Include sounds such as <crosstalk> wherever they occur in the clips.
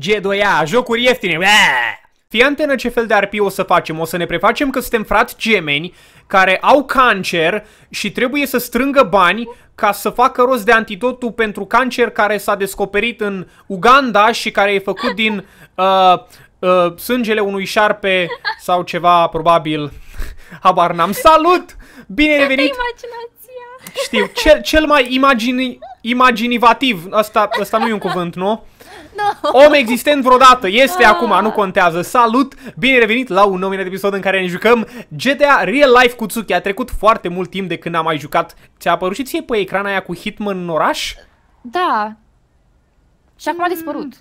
G2A, jocuri ieftine, Bää! Fii antenă ce fel de arpii o să facem, o să ne prefacem că suntem frați gemeni care au cancer și trebuie să strângă bani ca să facă rost de antidotul pentru cancer care s-a descoperit în Uganda și care e făcut din <laughs> uh, uh, sângele unui șarpe sau ceva, probabil, <laughs> habar n-am. Salut! Bine venit! Știu, cel, cel mai imagini, imaginivativ, asta, asta nu e un cuvânt, nu? No. Om existent vreodată, este ah. acum, nu contează. Salut, bine revenit la un nou minut episod în care ne jucăm GTA Real Life cu Tsuki. A trecut foarte mult timp de când am mai jucat. Ți-a apărut și ție pe ecran aia cu Hitman în oraș? Da. Și acum mm. a dispărut.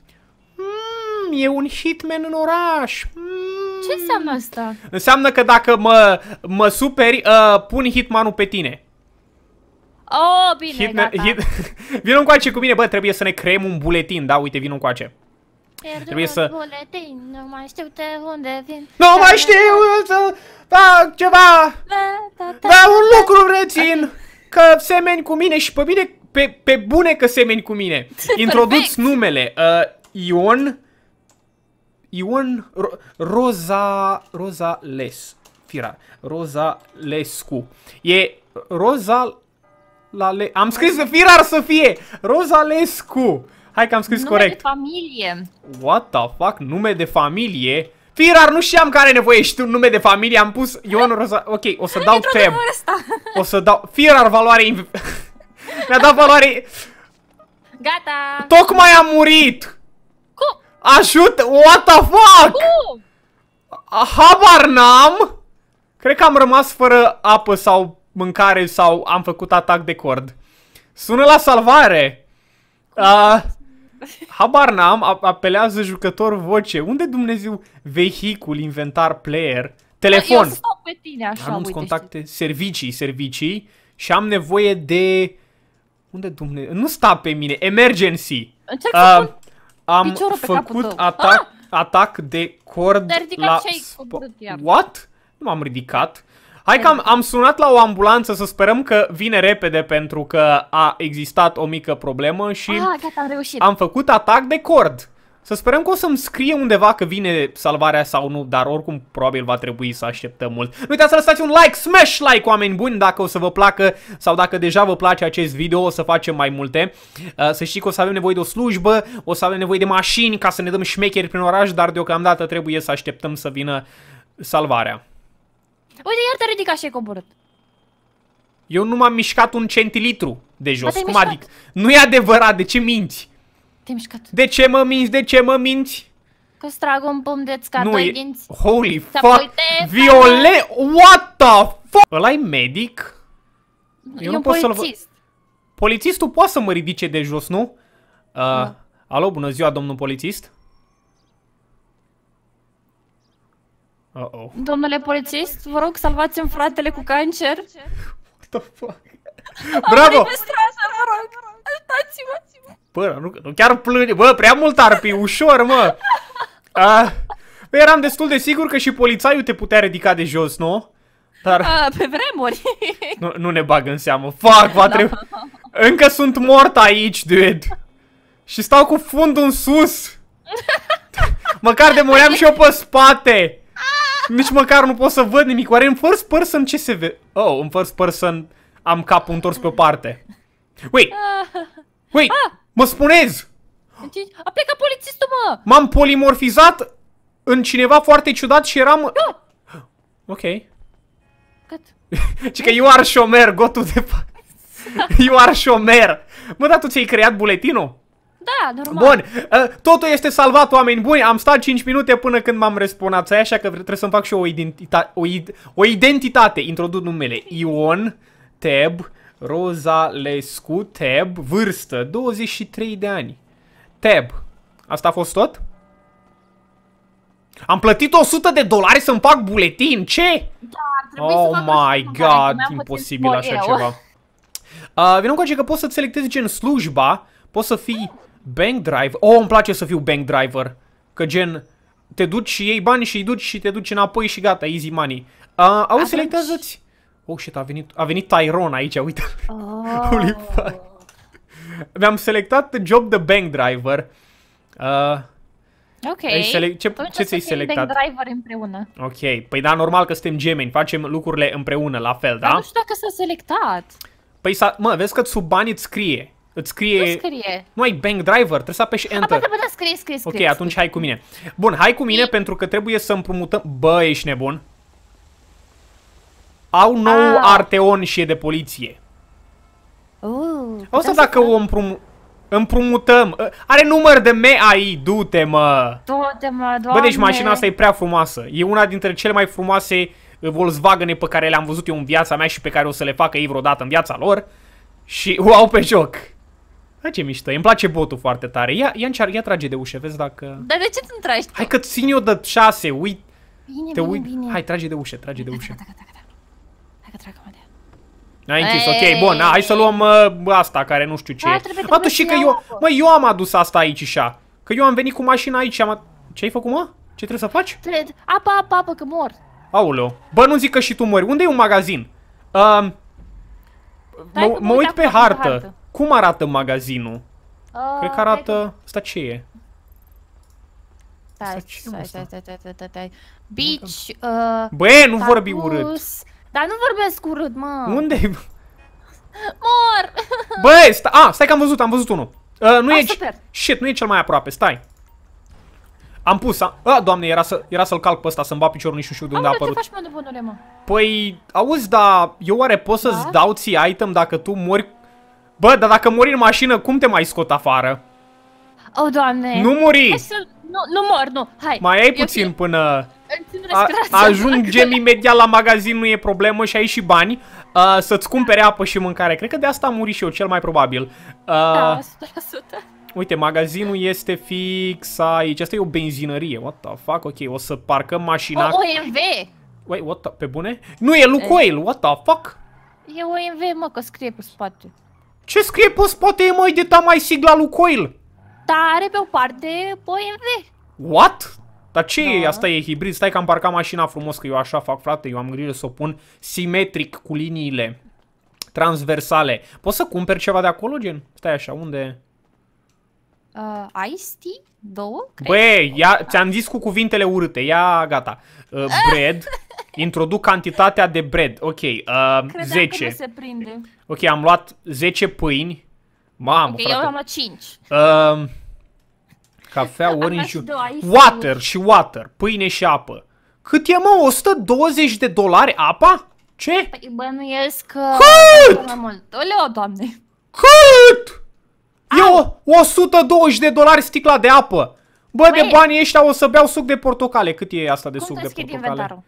Mm, e un Hitman în oraș. Mm. Ce înseamnă asta? Înseamnă că dacă mă, mă superi, uh, pun Hitmanul pe tine. Oh, bine, hit, gata. Hit... un <laughs> coace cu mine, bă, trebuie să ne creăm un buletin, da, uite, vină încoace. Trebuie să... buletin, nu mai știu de unde vin. Nu mai știu să fac ceva, Da, da, da, da un lucru rețin, că semeni cu mine și pe bine, pe, pe bune că semeni cu mine. <laughs> Introduți numele, uh, Ion, Ion Ro Roza, Roza Les, Fira, Roza Lescu. E Roza la le... Am scris Firar fie să fie! Rozalescu! Hai că am scris nume corect. Nume de familie. What the fuck? Nume de familie? Firar, nu știam care nevoie și tu nume de familie, am pus Ion Roza... Ok, o să <laughs> dau tab. O să dau... Firar, valoare... <laughs> Mi-a dat valoare... Gata. Tocmai am murit. Cum? Ajută! What the fuck? Cum? Habar n-am. Cred că am rămas fără apă sau mâncare sau am făcut atac de cord. Sună la salvare! Uh, habar n-am, apelează jucător voce. Unde Dumnezeu? Vehicul, inventar, player, telefon. Păi, eu stau pe tine așa, Anunț contacte, servicii, servicii și am nevoie de... Unde Dumnezeu? Nu sta pe mine, emergency. Încerc uh, am piciorul pe făcut atac, ah! atac de cord la... Sp- What? Nu m-am ridicat. Hai că am, am sunat la o ambulanță să sperăm că vine repede pentru că a existat o mică problemă și ah, gata, am, reușit. am făcut atac de cord. Să sperăm că o să-mi scrie undeva că vine salvarea sau nu, dar oricum probabil va trebui să așteptăm mult. Nu uitați să lăsați un like, smash like, oameni buni, dacă o să vă placă sau dacă deja vă place acest video, o să facem mai multe. Uh, să știți că o să avem nevoie de o slujbă, o să avem nevoie de mașini ca să ne dăm șmecheri prin oraș, dar deocamdată trebuie să așteptăm să vină salvarea. Uite, iar te-a ridicat și ai coborât. Eu nu m-am mișcat un centilitru de jos. Cum mișcat? Nu e adevărat, de ce minți? Te-ai mișcat. De ce mă minți? De ce mă minți? Că strag un pom de nu, e... dinți. Holy fuck! Viole, What the fuck? ăla e medic? Eu nu un pot să-l Polițistul poate să mă ridice de jos, nu? Uh, da. Alo, bună ziua, domnul polițist. Uh-oh. Domnule polițist, vă rog, salvați-mi fratele cu cancer. What the fuck? <laughs> Bravo! Am Bă, nu, nu chiar plâne, bă, prea mult ar fi, ușor, mă! A, bă, eram destul de sigur că și polițaiul te putea ridica de jos, nu? Dar... A, pe vremuri! <laughs> Nu, nu ne bag în seamă, fuck, va trebui... <laughs> Da. Încă sunt mort aici, dude! Și stau cu fundul în sus! Măcar de muream și eu pe spate! Nici măcar nu pot să văd nimic. Oare în first person ce se vede? Oh, în first person am capul întors pe o parte. Wait! Wait! Ah! Mă spunez! Deci, a plecat polițistul, mă! M-am polimorfizat în cineva foarte ciudat și eram... Da. Ok. Cât? Ce <laughs> că you are șomer, go to the... <laughs> you are șomer! Mă, dar tu ți-ai creat buletinul? Da, normal. Bun, ă, totul este salvat, oameni buni. Am stat 5 minute până când m-am responat, așa că trebuie să-mi fac și o, identita o, id o identitate. Introduc numele. Ion, Teb, Rozalescu, Teb, vârstă, 23 de ani. Teb. Asta a fost tot? Am plătit 100 de dolari să-mi fac buletin, ce? Da, oh să my adică god, imposibil așa eu. ceva. <laughs> Uh, Vino cu că poți să-ți selectezi gen slujba, poți să fii ah. Bank driver. Oh, îmi place să fiu bank driver. Că gen, te duci și iei bani și îi duci și te duci înapoi și gata, easy money. Uh, auzi, selectează-ți. Oh, shit, a venit, a venit Tyrone aici, uite. Oh. Holy fuck. Mi-am selectat job de bank driver. Uh, ok. Sele- ce ce ți-ai selectat? Bank driver împreună. Ok. Păi da, normal că suntem gemeni, facem lucrurile împreună, la fel, da? Dar nu știu dacă s-a selectat. Păi, mă, vezi că sub bani îți scrie. Îți scrie... Nu scrie. Nu ai bank driver, trebuie să apeși enter. Apoi, da, da, da, scrie, scrie, scrie. Ok, atunci hai cu mine. Bun, hai cu mine e... pentru că trebuie să împrumutăm... Bă, ești nebun. Au nou ah. Arteon și e de poliție. Uh, să dacă o împrum... împrumutăm. Ă, are număr de MAI, du-te mă. Du-te mă, doamne. Bă, deci mașina asta e prea frumoasă. E una dintre cele mai frumoase uh, Volkswagen pe care le-am văzut eu în viața mea și pe care o să le facă ei vreodată în viața lor. Și wow pe joc. Hai ce mișto, îmi place botul foarte tare. Ia, ia, încear, ia trage de ușă, vezi dacă... Dar de ce te tragi? Hai că țin eu de șase, uit. Bine, te bine, uit. bine. Hai, trage de ușă, trage de ușă. Hai, hai, hai, că trag de ai închis, ok, bun, hai să luăm uh, asta care nu știu ce e. Mă, tu și că eu, mă, eu am adus asta aici și -a. Că eu am venit cu mașina aici și am... Ce ai făcut, mă? Ce trebuie să faci? Trebuie... Apa, apa, apa, că mor. Aoleu. Bă, nu zic că și tu mori. Unde e un magazin? Um, mă uit pe hartă. Cum arată magazinul? Uh, Cred că arată... Asta ce e? Stai, Beach, uh, Bă, nu vorbi urât. Dar nu vorbesc urât, mă. unde -i? Mor! <laughs> Bă, sta a, ah, stai că am văzut, am văzut unul. Uh, nu a, e Shit, nu e cel mai aproape, stai. Am pus, a, a doamne, era, să, era să calc pe ăsta, să-mi bat piciorul, nici nu știu de unde a apărut. ce faci, mă, de bunule, mă? Păi, auzi, da, eu oare pot să-ți da? dau ție item dacă tu mori Bă, dar dacă mori în mașină, cum te mai scot afară? Oh, doamne! Nu muri! Hai să... Nu, nu mor, nu, hai! Mai ai puțin okay. până... A, ajungem imediat la magazin, nu e problemă și ai și bani uh, Să-ți cumpere apă și mâncare Cred că de asta am murit și eu, cel mai probabil uh, Da, 100% Uite, magazinul este fix aici Asta e o benzinărie, what the fuck Ok, o să parcăm mașina O, OMV Wait, what the, pe bune? Nu, e Lucoil, what the fuck? E OMV, mă, că scrie pe spate ce scrie pe spate mai de ta mai sigla lui Coil? Da, are pe o parte BMW. What? Dar ce da. e? Asta e hibrid? Stai că am parcat mașina frumos, că eu așa fac, frate. Eu am grijă să o pun simetric cu liniile transversale. Poți să cumperi ceva de acolo, gen? Stai așa, unde... Uh, Ice tea? Două? Băi, Bă, ți-am zis cu cuvintele urâte. Ia, gata. Uh, bread. <laughs> Introduc cantitatea de bread. Ok, uh, 10. Că nu se prinde. Ok, am luat 10 pâini. Mamă, okay, frate. eu am luat 5. Uh, um, cafea, orange și... Water și water. Pâine și apă. Cât e, mă? 120 de dolari apa? Ce? Păi bănuiesc că... Cât? Mai mult. Oleo, doamne. Cât? Eu 120 de dolari sticla de apă. Bă, Băi. de păi- banii ăștia o să beau suc de portocale. Cât e asta de suc de portocale? Cum inventarul?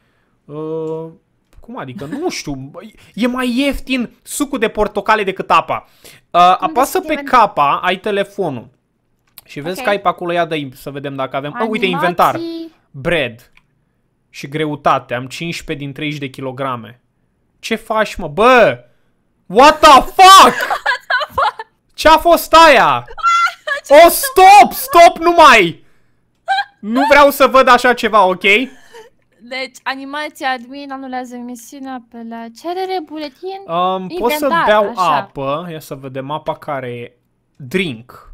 Uh, cum adică? Nu știu. E mai ieftin sucul de portocale decât apa. Uh, apasă pe capa, ai telefonul. Și vezi okay. că ai acolo, ia dă să vedem dacă avem. Animații. Oh, uite, inventar. Bread. Și greutate. Am 15 din 30 de kilograme. Ce faci, mă? Bă! What the fuck? <laughs> Ce-a fost aia? <laughs> O, oh, stop! Stop numai! <laughs> Nu vreau să văd așa ceva, ok? Deci, animația admin anulează emisiunea pe la cerere, buletin, um, Pot să beau așa. apă, ia să vedem apa care e. Drink.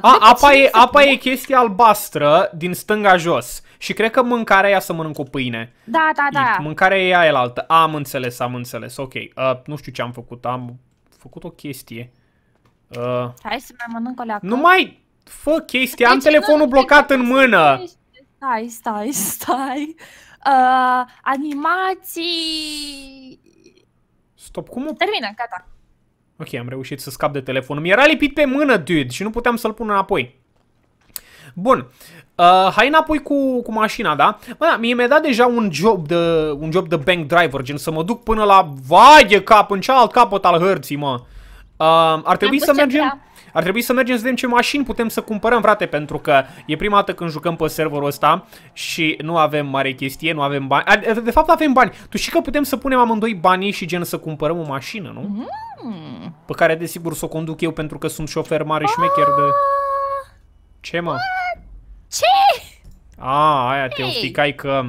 A, apa, e, apa e chestia albastră din stânga jos. Și cred că mâncarea ea să mănânc cu pâine. Da, da, da. E, mâncarea e altă. Am înțeles, am înțeles. Ok. Uh, nu știu ce am făcut. Am făcut o chestie. Uh, Hai să mai mănânc o leacă. Nu mai fă chestia. am deci, telefonul blocat în mână. Ești? Stai, stai, stai. Uh, animații... Stop, cum o... Termină, gata. Ok, am reușit să scap de telefon. Mi era lipit pe mână, dude, și nu puteam să-l pun înapoi. Bun. Uh, hai înapoi cu, cu mașina, da? Bă, da, mie mi-a dat deja un job, de, un job de bank driver, gen să mă duc până la vai de cap, în cealalt capăt al hărții, mă. Uh, ar trebui să mergem... Prea. Ar trebui să mergem să vedem ce mașini putem să cumpărăm, frate, pentru că e prima dată când jucăm pe serverul ăsta și nu avem mare chestie, nu avem bani. De fapt avem bani. Tu știi că putem să punem amândoi banii și gen să cumpărăm o mașină, nu? Mm. Pe care desigur să o conduc eu pentru că sunt șofer mare și mecher de... Ah. Ce, mă? Ce? A, aia te ofticai că...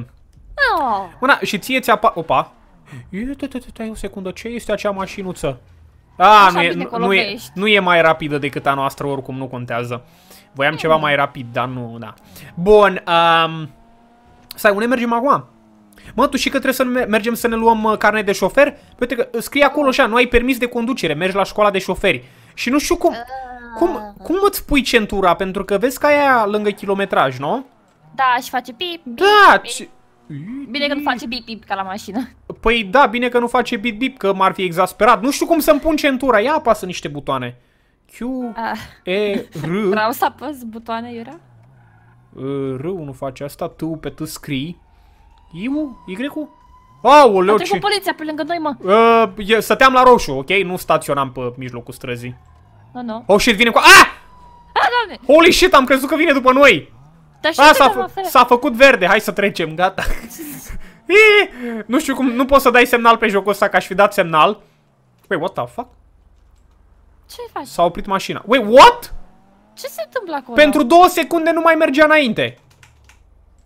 Oh. Una, și ție ți-a... Opa! Ia, te, te, te, o secundă, ce este acea mașinuță? A, nu e, nu, e, nu e mai rapidă decât a noastră, oricum nu contează. Voiam mm. ceva mai rapid, dar nu, da. Bun, um, stai, unde mergem acum? Mă, tu și că trebuie să mergem să ne luăm uh, carne de șofer? Păi uite că uh, scrie da. acolo așa, nu ai permis de conducere, mergi la școala de șoferi. Și nu știu cum, ah. cum, cum îți pui centura, pentru că vezi că aia lângă kilometraj, nu? Da, și face pip, pip Da, pip, pip. Bine că nu face bip-bip ca la mașină. Păi da, bine că nu face bip-bip, că m-ar fi exasperat. Nu știu cum să-mi pun centura. Ia apasă niște butoane. Q, E, R. <laughs> Vreau să apăs butoane, Iurea? R nu face asta, tu, pe tu scrii. i u Y-ul? Aoleu, ce... poliția pe lângă noi, mă. Uh, stăteam la roșu, ok? Nu staționam pe mijlocul străzii. Nu, no, nu. No. Oh shit, vine cu... Ah! Holy shit, am crezut că vine după noi! Dar și A, s-a, făcut verde, hai să trecem, gata. <laughs> nu știu cum, nu poți să dai semnal pe jocul ăsta, că aș fi dat semnal. Wait, what the fuck? Ce faci? S-a oprit mașina. Wait, what? Ce se întâmplă acolo? Pentru două secunde nu mai mergea înainte.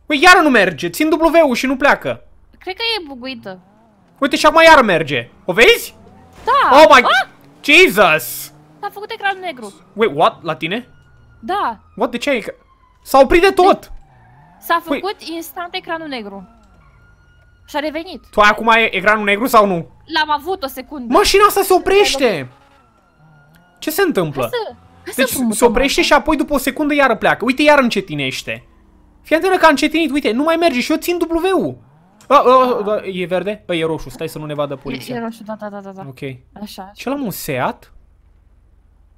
Păi iar nu merge, țin W-ul și nu pleacă. Cred că e buguită. Uite și acum iar merge. O vezi? Da. Oh my... Ah! Jesus! S-a făcut ecran negru. Wait, what? La tine? Da. What? De ce ai... S-a oprit de tot! S-a făcut Pui. instant ecranul negru. Și a revenit. Tu ai acum e ecranul negru sau nu? L-am avut o secundă. Mașina asta se oprește! Ce se întâmplă? Să... Deci se oprește și apoi după o secundă iară pleacă. Uite, iar încetinește. Fii atent că a încetinit, uite, nu mai merge și eu țin W-ul. A, a, a, e verde? A, e roșu, stai să nu ne vadă poliția. E, e roșu, da, da, da, da. Ok. Așa. așa. Ce l-am un Seat?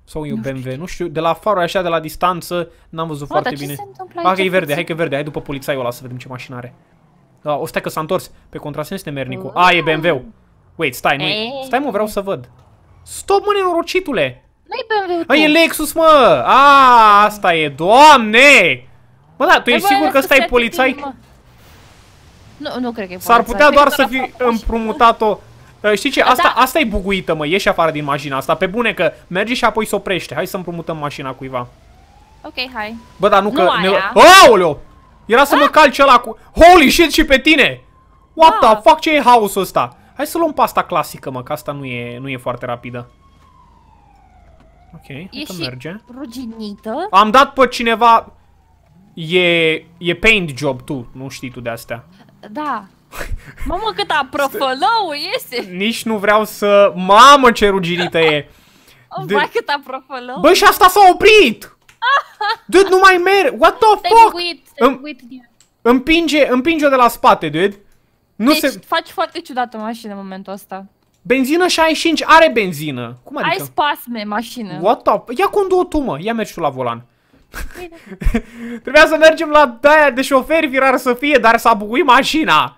Sau e un BMW, știu. nu știu. De la farul așa, de la distanță, n-am văzut Bă, foarte bine. Ba, că e verde, hai că e verde, hai după polițaiul ăla să vedem ce mașină are. Da, o stai că s-a întors. Pe contrasens nemernicul. A, e BMW-ul. Wait, stai, nu -i. Eh. Stai mă, vreau să văd. Stop mă, nenorocitule! nu e BMW-ul e Lexus, mă! A, asta e, doamne! Bă, da, tu ești sigur că stai polițai? Nu, nu cred că e S-ar putea doar păi, să fi împrumutat-o Știi ce? Da. Asta, da. asta e buguită, mă. Ieși afară din mașina asta. Pe bune că merge și apoi se oprește. Hai să împrumutăm mașina cuiva. Ok, hai. Bă, dar nu, nu că... Aia. Ne... Aoleo! Era să ah. mă calci ăla cu... Holy shit și pe tine! What ah. the fuck? Ce e haosul ăsta? Hai să luăm pasta clasică, mă, că asta nu e, nu e foarte rapidă. Ok, e că merge. ruginită. Am dat pe cineva... E, e paint job tu, nu știi tu de astea. Da. Mamă, cât aprofălău este! Nici nu vreau să... Mamă, ce ruginită e! Oh, de... Vai, cât aprofălău! Bă, și asta s-a oprit! <laughs> dude, nu mai merg! What the fuck? Împinge, împinge, împinge-o de la spate, dude! Nu deci se... faci foarte ciudată mașină în momentul ăsta. Benzină 65 are benzină. Cum adică? Ai spasme, mașină. What the... Ia condu-o tu, mă. Ia mergi tu la volan. Păi da. <laughs> Trebuia să mergem la daia de șoferi virar să fie, dar s-a bucuit mașina.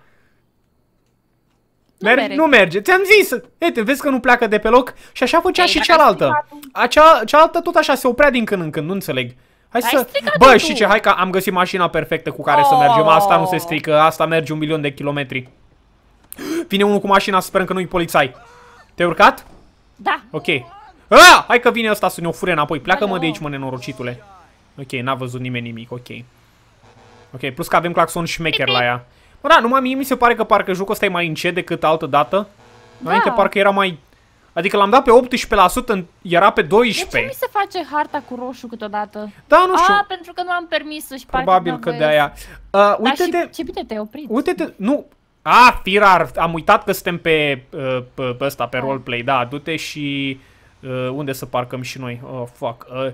Mer- merge. Nu merge. Ți-am zis. Uite, vezi că nu pleacă de pe loc și așa făcea Ei, păi, și cealaltă. Acea, cealaltă tot așa se oprea din când în când, nu înțeleg. Hai Ai să... Bă, și ce, hai că am găsit mașina perfectă cu care oh. să mergem. Oh. Asta nu se strică, asta merge un milion de kilometri. Vine unul cu mașina, sperăm că nu-i polițai. Te-ai urcat? Da. Ok. Ah, hai că vine ăsta să ne o fure înapoi. Pleacă-mă de aici, mă, nenorocitule. Ok, n-a văzut nimeni nimic, ok. Ok, plus că avem claxon șmecher la ea. Bă, da, numai mie mi se pare că parcă jocul ăsta e mai încet decât altă dată. Da. Înainte parcă era mai... Adică l-am dat pe 18%, era pe 12%. De ce mi se face harta cu roșu câteodată? Da, nu știu. A, pentru că nu am să uh, și Probabil că de aia. Uh, uite-te... ce bine te-ai oprit. Uite-te... Nu, a, Firar, am uitat că suntem pe, uh, pe, pe ăsta, pe da. roleplay, da, du-te și uh, unde să parcăm și noi, oh, fuck. Uh,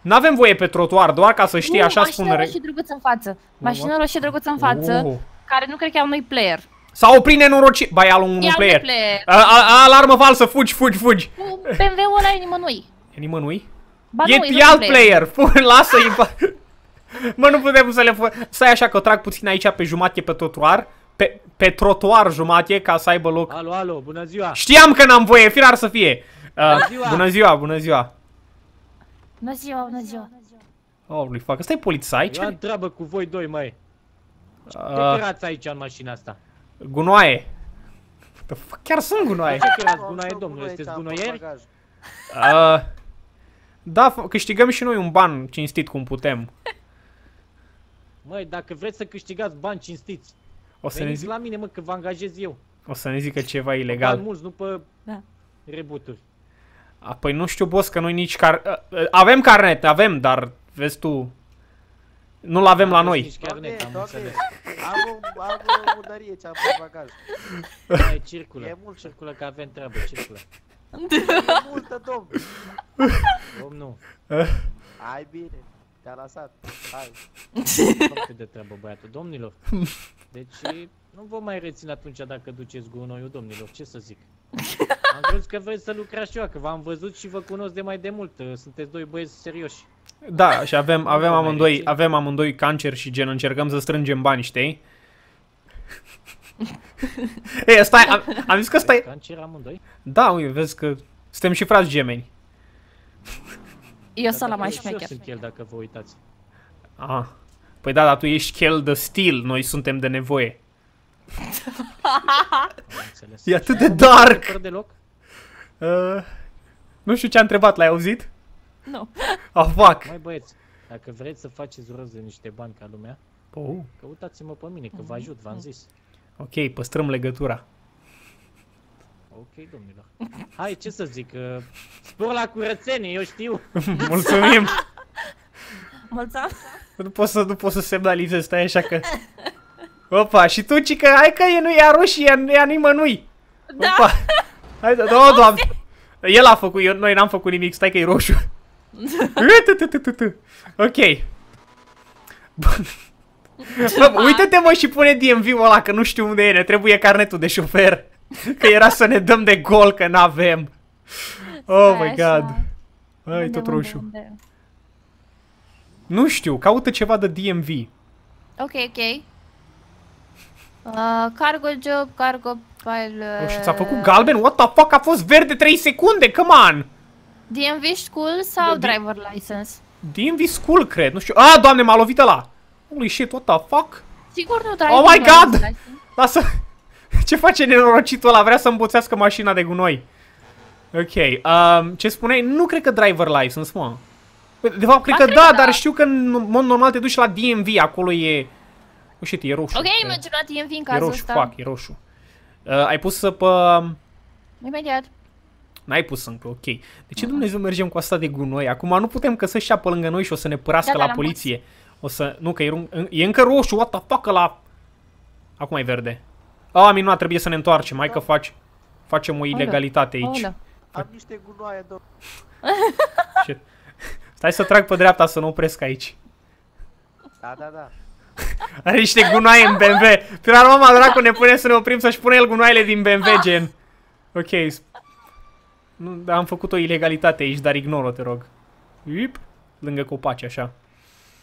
N-avem voie pe trotuar, doar ca să știi, nu, așa spun... Mașina roșie drăguță în față, Mașina roșie drăguță în față, Uh care nu cred că e unui player. S-a oprit nenorocit. Ba, ia un, unui player. player. A, a, alarmă falsă, fugi, fugi, fugi. BMW-ul ăla e nimănui. E nimănui? Ba e, nu, e, e alt player. player. Lasă-i. Ah! <laughs> Mă, nu putem să le... Stai așa că o trag puțin aici pe jumate pe trotuar. Pe, pe trotuar jumate ca să aibă loc. Alo, alo, bună ziua. Știam că n-am voie, ar să fie. Uh, bună ziua, bună ziua. Bună ziua, bună ziua. Bună ziua. Oh, lui fac. Asta e polițai? Ce? treabă cu voi doi, mai. Ce uh, aici în mașina asta? Gunoaie. Chiar sunt gunoaie. Ce cărați gunoaie, domnule? Sunteți gunoieri? Ah. da, câștigăm și noi un ban cinstit cum putem. Măi, dacă vreți să câștigați bani cinstiți, o să ne zic... la mine, mă, că vă angajez eu. O să ne zică ceva ilegal. Bani mulți pe da. rebuturi. A, păi nu știu, boss, că noi nici car... Avem carnet, avem, dar vezi tu, nu-l avem la noi. Doamne, doamne, am o, am o ce-am pus Mai circulă, e mult. circulă că avem treabă, circulă. E multă, domn. Domnul. Hai bine, te-a lăsat, hai. Foarte de treabă, băiatul, domnilor. Deci, nu vă mai rețin atunci dacă duceți gunoiul, domnilor, ce să zic. Am crezut că vreți să lucrați și eu, că v-am văzut și vă cunosc de mai de mult. Sunteți doi băieți serioși. Da, și avem, avem, amândoi, avem amândoi cancer și gen încercăm să strângem bani, știi? <laughs> Ei, stai, am, am zis că stai... Cancer amândoi? Da, uite, vezi că suntem și frați gemeni. Eu sunt la mai șmecher. sunt el, dacă vă uitați. Ah. Păi da, dar tu ești chel de stil, noi suntem de nevoie. e atât de dark! Uh, nu știu ce a întrebat, l-ai auzit? Nu. <laughs> Ah, fuck. Mai băieți, dacă vreți să faceți rost niște bani ca lumea, oh. căutați-mă pe mine, că vă mm-hmm. ajut, v-am mm. zis. Ok, păstrăm legătura. Ok, domnilor. Hai, ce să zic, uh, spor la curățenie, eu știu. <laughs> Mulțumim! <laughs> Mulțumim! Nu pot să, nu pot să semnalizez, stai așa că... Opa, și tu, cică, hai că e nu ia roșii, ea, ea nimănui! Da! Opa. Hai, do, doamne! El a făcut, eu, noi n-am făcut nimic, stai că e roșu ok. Bă, uite-te mă și pune DMV-ul ăla că nu știu unde e, ne trebuie carnetul de șofer. Că era să ne dăm de gol că n-avem. Oh my god. Ai tot roșu. Nu știu, caută ceva de DMV. Ok, ok. Uh, cargo job, cargo file... Uh... Oh, și ți-a făcut uh, galben? What the fuck? A fost verde 3 secunde, come on! DMV School sau D Driver License? DMV School, cred, nu știu. Ah, doamne, m-a lovit ăla! Holy shit, what the fuck? Sigur nu Driver Oh my god! Lasă! <laughs> Ce face nenorocitul ăla? Vrea să îmbuțească mașina de gunoi. Ok, um, ce spuneai? Nu cred că Driver License, mă. De fapt, cred ba, că cred da, că dar da. știu că în mod normal te duci la DMV, acolo e... Oh, shit, e roșu. Ok, ai la DMV în cazul ăsta. E roșu, ăsta. fuck, e roșu. Uh, ai pus să pe... Imediat. N-ai pus încă, ok. De ce Dumnezeu mergem cu asta de gunoi? Acum nu putem că să-și apă lângă noi și o să ne părască da, da la poliție. O să... Nu, că e, e încă roșu, what the fuck, la... Acum e verde. A, oh, minunat, trebuie să ne întoarcem. Hai că da. faci... Facem o ilegalitate aici. Am niște gunoaie, domnule. <laughs> Stai să trag pe dreapta să nu opresc aici. Da, da, da. <laughs> Are niște gunoaie în BMW. Pira la urmă, dracu, ne pune să ne oprim să-și pune el gunoaiele din BMW, gen. Ok, nu, am făcut o ilegalitate aici, dar ignor-o, te rog. Iup, lângă copaci, așa.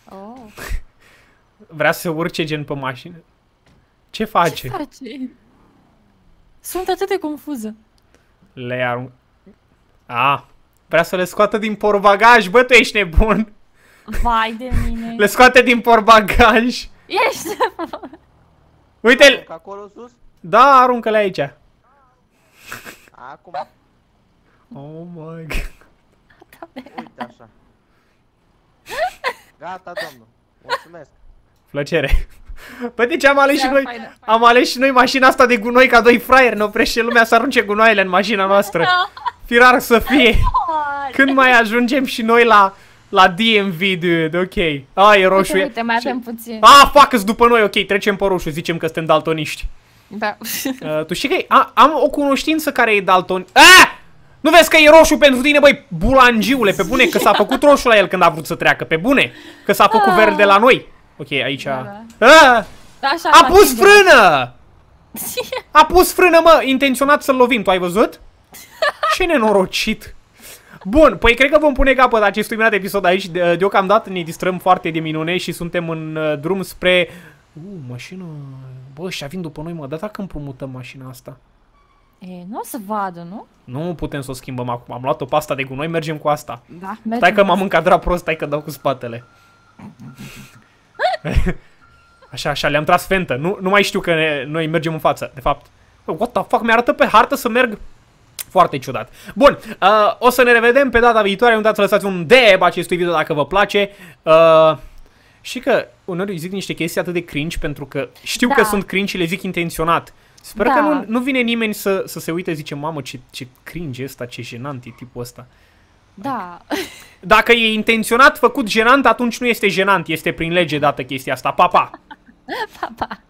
Oh. <laughs> Vrea să urce gen pe mașină. Ce face? Ce face? Sunt atât de confuză. Le arun. A, ah, vrea să le scoată din porbagaj, bă, tu ești nebun! Vai de mine! Le scoate din porbagaj! Ești! <laughs> Uite-l! Acolo sus? Da, aruncă-le aici! Acum... Oh my god. Uite așa. Gata, doamnă. Mulțumesc. Plăcere. Păi de deci ce am ales, și noi, am ales și noi mașina asta de gunoi ca doi fraieri? Ne oprește lumea să arunce gunoaiele în mașina noastră. Firar să fie. Când mai ajungem și noi la, la DMV, dude, ok. A, ah, e roșu. Uite, uite mai avem puțin. A, ah, fac după noi, ok, trecem pe roșu, zicem că suntem daltoniști. Da. Uh, tu știi că am o cunoștință care e dalton... Ah! Nu vezi că e roșu pentru tine, băi, bulangiule, pe bune, că s-a făcut roșu la el când a vrut să treacă, pe bune, că s-a făcut ah. verde la noi. Ok, aici... Da, da. Ah! Da, a, Așa, a pus frână! <laughs> A pus frână, mă, intenționat să-l lovim, tu ai văzut? <laughs> Ce nenorocit! Bun, păi cred că vom pune capăt acestui minat episod aici. De, deocamdată ne distrăm foarte de minune și suntem în uh, drum spre... Uh, mașină... Bă, și vin după noi, mă, dar dacă împrumutăm mașina asta? E, nu o să vadă, nu? Nu putem să o schimbăm acum. Am luat-o pasta de gunoi, mergem cu asta. Da, mergem. Stai că m-am încadrat prost, stai că dau cu spatele. <laughs> așa, așa, le-am tras fentă. Nu, nu mai știu că ne, noi mergem în față, de fapt. What the fuck, mi-arată pe hartă să merg foarte ciudat. Bun, uh, o să ne revedem pe data viitoare. Nu uitați să lăsați un deb acestui video dacă vă place. Uh, și că uneori zic niște chestii atât de cringe pentru că știu da. că sunt cringe și le zic intenționat. Sper da. că nu, nu vine nimeni să, să se uite și zice, mamă, ce, ce cringe ăsta, ce jenant e tipul ăsta. Da. Adică, dacă e intenționat făcut jenant, atunci nu este jenant, este prin lege dată chestia asta. Pa, pa! <laughs> pa, pa!